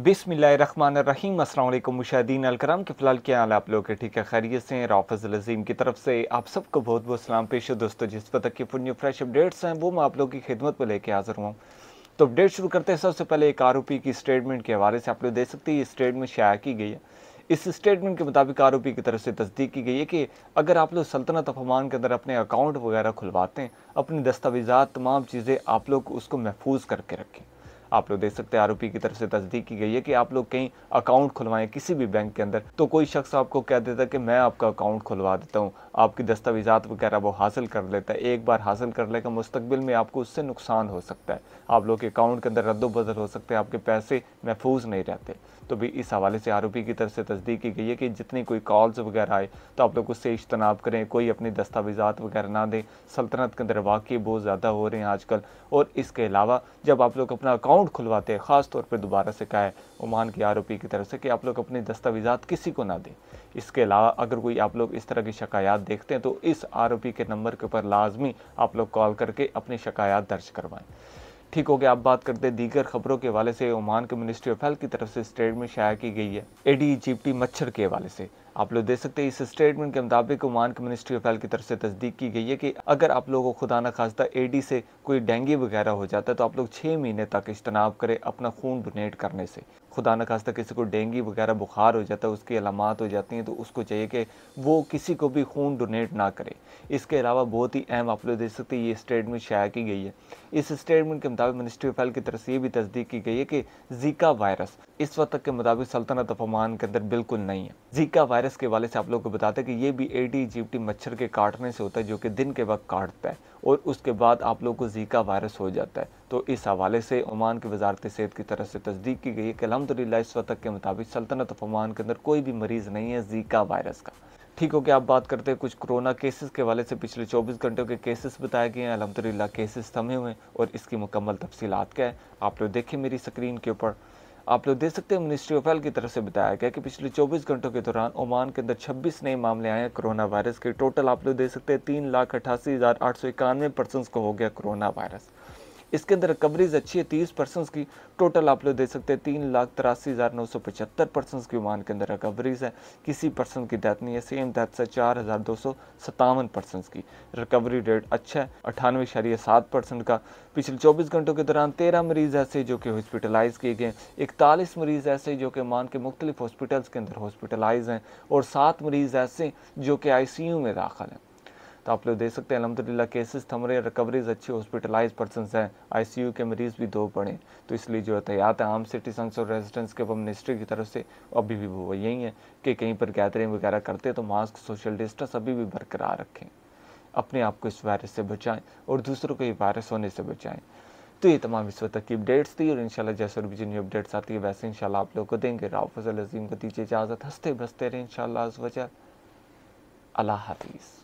बिसमीम अल्लाम मुशादीन अलकराम के फ़िलहाल क्या हाल आप लोग के ठीक है खैरियत से राफज अजीम की तरफ से आप सबको बहुत बहुत सलाम पेश हो दोस्तों जिस तक की फुल फ्रेश अपडेट्स हैं वो मैं आप लोग की खिदमत में लेके हाजिर हुआ तो अपडेट शुरू करते हैं सबसे पहले एक आरोपी की स्टेटमेंट के हवाले से आप लोग देख सकते हैं ये स्टेटमेंट शाया की गई है इस स्टेटमेंट के मुताबिक आरोपी की तरफ से तस्दीक की गई है कि अगर आप लोग सल्तनत ऑफ अमान के अंदर अपने अकाउंट वगैरह खुलवाते हैं अपनी दस्तावेज़ा तमाम चीज़ें आप लोग उसको महफूज करके रखें आप लोग देख सकते हैं आरोपी की तरफ से तस्दीक की गई है कि आप लोग कहीं अकाउंट खुलवाएं किसी भी बैंक के अंदर तो कोई शख्स आपको कह देता है कि मैं आपका अकाउंट खुलवा देता हूँ आपकी दस्तावेजात वगैरह वो हासिल कर लेता है एक बार हासिल कर लेगा मुस्तबिल में आपको उससे नुकसान हो सकता है आप लोग के अकाउंट के अंदर रद्दोबदल हो सकते हैं आपके पैसे महफूज नहीं रहते तो भी इस हवाले से आरोपी की तरफ से तस्दीक की गई है कि जितनी कोई कॉल्स वगैरह आए तो आप लोग उससे इजतनाब करें कोई अपनी दस्तावेजात वगैरह ना दें सल्तनत के अंदर वाकई बहुत ज़्यादा हो रहे हैं आजकल और इसके अलावा जब आप लोग अपना अकाउंट अकाउंट खुलवाते हैं ख़ास तौर पर दोबारा से कहा है ओमान के आरोपी की तरफ से कि आप लोग अपने दस्तावेजात किसी को ना दें इसके अलावा अगर कोई आप लोग इस तरह की शिकायत देखते हैं तो इस आरोपी के नंबर के ऊपर लाजमी आप लोग कॉल करके अपनी शिकायत दर्ज करवाएँ ठीक हो गया अब बात करते हैं दीगर खबरों के हवाले से ओमान के मिनिस्ट्री ऑफ हेल्थ की तरफ से स्टेट में शाया की गई है एडी जीपटी मच्छर के हवाले से आप लोग देख सकते हैं इस स्टेटमेंट के मुताबिक ओमान की मिनिस्ट्री ऑफ हेल्थ की तरफ से तस्दीक की गई है कि अगर आप लोगों को खुदा न खास्ता एडी से कोई डेंगू वगैरह हो जाता है तो आप लोग छः महीने तक इज्तनाब करें अपना खून डोनेट करने से खुदा न खास्ता किसी को डेंगू वगैरह बुखार हो जाता है उसकी अलामत हो जाती हैं तो उसको चाहिए कि वो किसी को भी खून डोनेट ना करे इसके अलावा बहुत ही अहम आप लोग देख सकते हैं ये स्टेटमेंट शाया की गई है इस स्टेटमेंट के मुताबिक मिनिस्ट्री ऑफ हेल्थ की तरफ से ये भी तस्दीक की गई है कि जीका वायरस इस वक्त के मुताबिक सल्तनत अफमान के अंदर बिल्कुल नहीं है जीका वायरस के वाले से आप लोग को बताते हैं कि ये भी एडी जीपटी मच्छर के काटने से होता है जो कि दिन के वक्त काटता है और उसके बाद आप लोग को जीका वायरस हो जाता है तो इस हवाले से ओमान की वजारत सेहत की तरफ से तस्दीक की गई है कि अलहमदिल्ला इस वक्त के मुताबिक सल्तनत ओमान के अंदर कोई भी मरीज़ नहीं है जीका वायरस का ठीक हो गया आप बात करते हैं कुछ कोरोना केसेस के वाले से पिछले 24 घंटों के केसेस बताए गए हैं अलहमदिल्ला केसेस थमे हुए हैं और इसकी मुकम्मल तफसीत क्या है आप लोग देखें मेरी स्क्रीन के ऊपर आप लोग देख सकते हैं मिनिस्ट्री ऑफ हेल्थ की तरफ से बताया गया कि पिछले 24 घंटों के दौरान ओमान के अंदर 26 नए मामले आए हैं कोरोना वायरस के टोटल आप लोग देख सकते हैं तीन लाख अट्ठासी हज़ार आठ सौ इक्यानवे पर्सन को हो गया कोरोना वायरस इसके अंदर रिकवरीज अच्छी है तीस परसेंट की टोटल आप लोग दे सकते हैं तीन लाख तिरासी हज़ार नौ सौ पचहत्तर परसेंट की ओमान के अंदर रिकवरीज है किसी परसेंट की डेथ नहीं है सेम डेथ है चार हज़ार दो सौ सतावन परसेंट की रिकवरी रेट अच्छा है अठानवे शरीय सात परसेंट का पिछले चौबीस घंटों के दौरान तेरह मरीज़ ऐसे जो कि हॉस्पिटलाइज किए गए इकतालीस मरीज़ ऐसे जो कि ओमान के मुख्तलिफ हॉस्पिटल्स के अंदर हॉस्पिटलाइज हैं और सात मरीज़ ऐसे जो कि आई सी यू में दाखिल हैं तो आप लोग देख सकते हैं अलहमदिल्ला केसेस थम रहे रिकवरीज अच्छी हॉस्पिटलाइज पर्सन हैं आईसीयू के मरीज़ भी दो पड़े तो इसलिए जो एहतियात है आम सिटीजन्स और रेजिडेंट्स के अब मिनिस्ट्री की तरफ से अभी भी वो यही है कि कहीं पर गैदरिंग वगैरह करते तो मास्क सोशल डिस्टेंस अभी भी बरकरार रखें अपने आप को इस वायरस से बचाएं और दूसरों को ये वायरस होने से बचाएं तो ये तमाम इस वक्त की अपडेट्स थी और इंशाल्लाह जैसे और भी जिन अपडेट्स आती है वैसे इंशाल्लाह आप लोग को देंगे राव फजल अजीम को दीजिए इजाज़त हंसते बसते रहे इंशाल्लाह अल्लाह हाफिज़